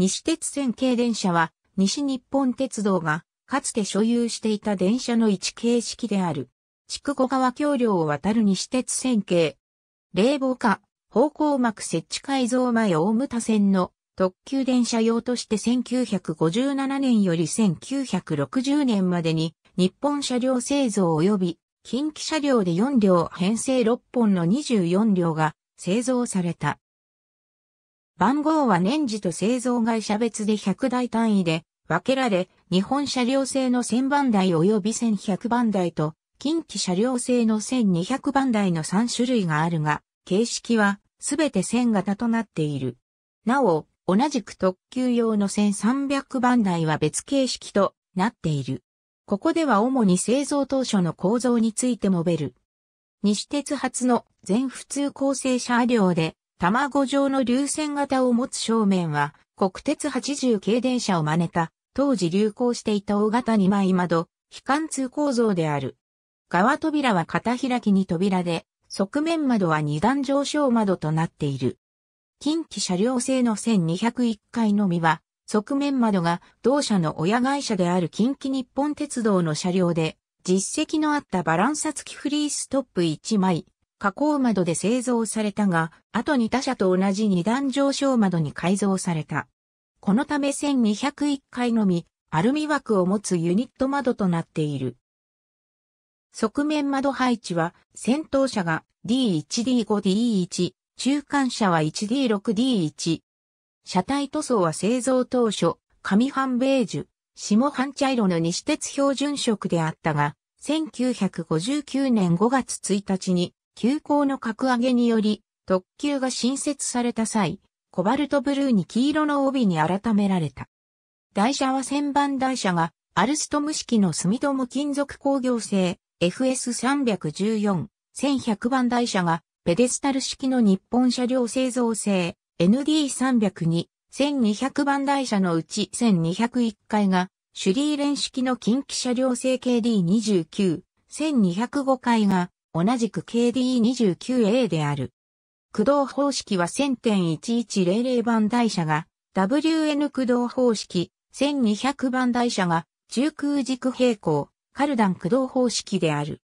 西鉄線系電車は、西日本鉄道が、かつて所有していた電車の位置形式である。筑後川橋梁を渡る西鉄線系。冷房化、方向幕設置改造前大牟田線の特急電車用として1957年より1960年までに日本車両製造及び近畿車両で4両編成6本の24両が製造された。番号は年次と製造会社別で100台単位で分けられ、日本車両製の1000番台及び1100番台と、近畿車両製の1200番台の3種類があるが、形式はすべて1000型となっている。なお、同じく特急用の1300番台は別形式となっている。ここでは主に製造当初の構造について述べる。西鉄発の全普通構成車両で卵状の流線型を持つ正面は、国鉄80系電車を真似た、当時流行していた大型2枚窓、非貫通構造である。側扉は片開きに扉で、側面窓は二段上昇窓となっている。近畿車両製の1201回のみは、側面窓が同社の親会社である近畿日本鉄道の車両で、実績のあったバランサ付きフリーストップ1枚、加工窓で製造されたが、後に他社と同じ二段上昇窓に改造された。このため1201回のみ、アルミ枠を持つユニット窓となっている。側面窓配置は、先頭車が D1D5D1、中間車は 1D6D1。車体塗装は製造当初、上半ベージュ、下半茶色の西鉄標準色であったが、1959年5月1日に急行の格上げにより、特急が新設された際、コバルトブルーに黄色の帯に改められた。台車は旋盤台車が、アルストム式の住友金属工業製 FS314、1100番台車が、ペデスタル式の日本車両製造製 ND302、1200番台車のうち1201回が、シュリーレン式の近畿車両製 KD29、1205階が、同じく k d 2 9 a である。駆動方式は1000.1100番台車が、WN 駆動方式、1200番台車が、中空軸平行、カルダン駆動方式である。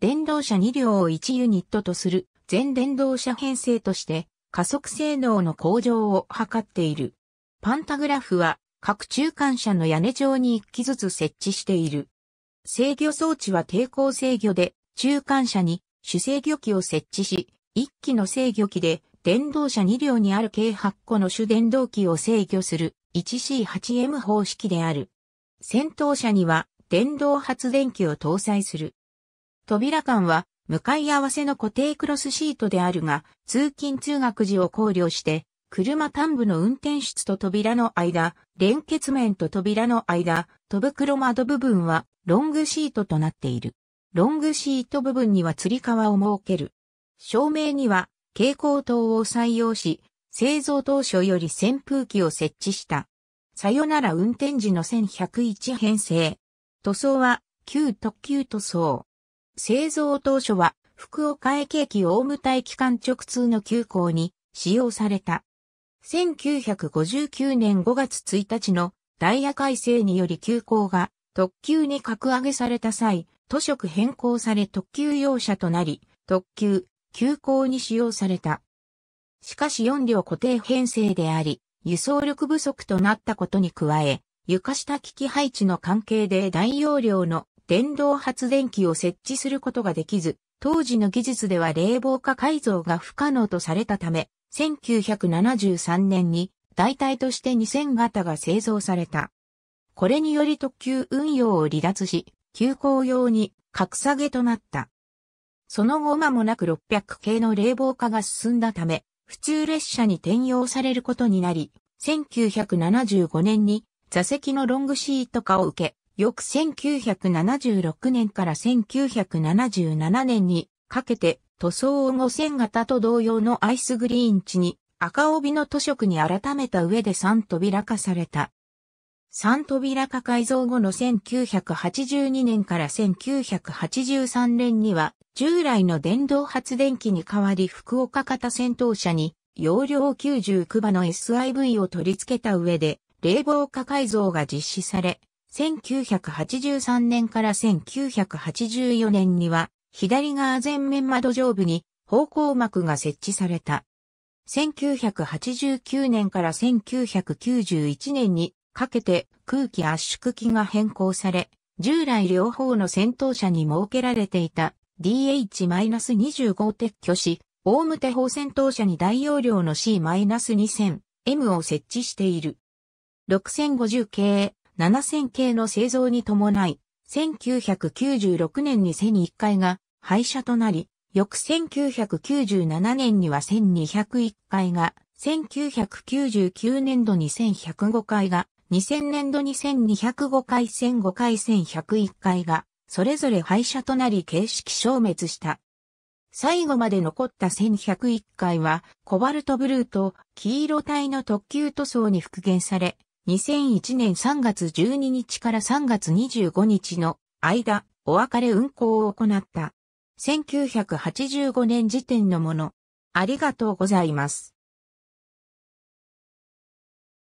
電動車2両を1ユニットとする全電動車編成として加速性能の向上を図っている。パンタグラフは各中間車の屋根上に1機ずつ設置している。制御装置は抵抗制御で中間車に主制御機を設置し、1機の制御機で電動車2両にある計8個の主電動機を制御する 1C8M 方式である。先頭車には電動発電機を搭載する。扉間は向かい合わせの固定クロスシートであるが、通勤通学時を考慮して、車端部の運転室と扉の間、連結面と扉の間、戸袋窓部分はロングシートとなっている。ロングシート部分には釣り革を設ける。照明には蛍光灯を採用し、製造当初より扇風機を設置した。さよなら運転時の1101編成。塗装は旧特急塗装。製造当初は福岡駅駅大牟田機関直通の急行に使用された。1959年5月1日のダイヤ改正により急行が特急に格上げされた際、都区変更され特急用車となり、特急、急行に使用された。しかし4両固定編成であり、輸送力不足となったことに加え、床下機器配置の関係で大容量の電動発電機を設置することができず、当時の技術では冷房化改造が不可能とされたため、1973年に代替として2000型が製造された。これにより特急運用を離脱し、急行用に格下げとなった。その後間もなく600系の冷房化が進んだため、普通列車に転用されることになり、1975年に座席のロングシート化を受け、翌1976年から1977年にかけて塗装を5000型と同様のアイスグリーン地に赤帯の塗色に改めた上で3扉化された。三扉化改造後の1982年から1983年には、従来の電動発電機に代わり福岡型戦闘車に、容量99馬の SIV を取り付けた上で、冷房化改造が実施され、1983年から1984年には、左側前面窓上部に方向膜が設置された。1989年から1991年にかけて空気圧縮機が変更され、従来両方の戦闘車に設けられていた DH-25 を撤去し、大向手砲戦闘車に大容量の C-2000M を設置している。6050系、7000系の製造に伴い、1996年に1001回が廃車となり、翌1997年には1201回が、1999年度に1105回が2000年度2205回1005回1101回が、それぞれ廃車となり形式消滅した。最後まで残った1101回は、コバルトブルーと黄色体の特急塗装に復元され、2001年3月12日から3月25日の間、お別れ運行を行った。1985年時点のもの。ありがとうございます。